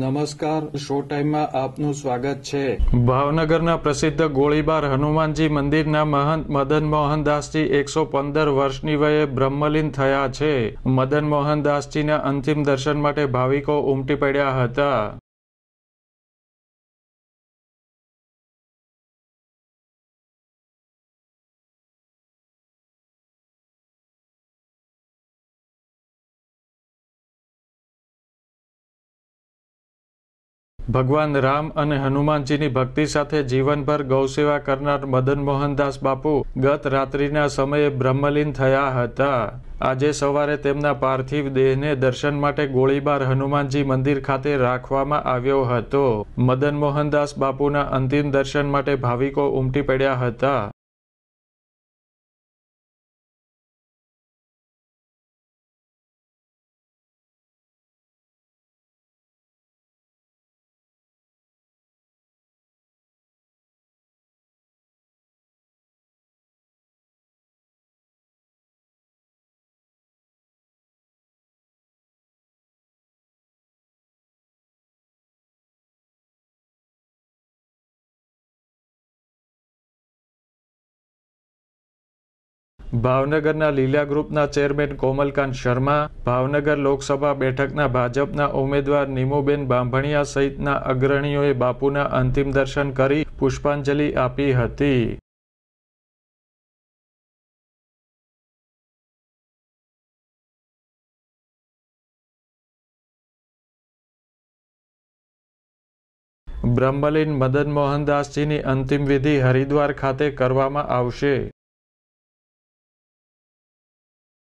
નમસ્કાર શો ટાઈમમાં આપનું સ્વાગત છે ભાવનગરના પ્રસિદ્ધ ગોળીબાર હનુમાનજી મંદિરના મહંત મદન મોહનદાસજી એકસો પંદર વર્ષની વયે બ્રહ્મલીન થયા છે મદન મોહનદાસજીના અંતિમ દર્શન માટે ભાવિકો ઉમટી પડ્યા હતા ભગવાન રામ અને હનુમાનજીની ભક્તિ સાથે જીવનભર ગૌસેવા કરનાર મદન મોહનદાસ બાપુ ગત રાત્રિના સમયે બ્રહ્મલીન થયા હતા આજે સવારે તેમના પાર્થિવ દેહને દર્શન માટે ગોળીબાર હનુમાનજી મંદિર ખાતે રાખવામાં આવ્યો હતો મદન મોહનદાસ બાપુના અંતિમ દર્શન માટે ભાવિકો ઉમટી પડ્યા હતા ભાવનગરના લીલા ગ્રુપના ચેરમેન કોમલકાંત શર્મા ભાવનગર લોકસભા બેઠકના ભાજપના ઉમેદવાર નિમુબેન બાંભણિયા સહિતના અગ્રણીઓએ બાપુના અંતિમ દર્શન કરી પુષ્પાંજલિ આપી હતી બ્રહ્મલીન મદન મોહનદાસજીની અંતિમ વિધિ હરિદ્વાર ખાતે કરવામાં આવશે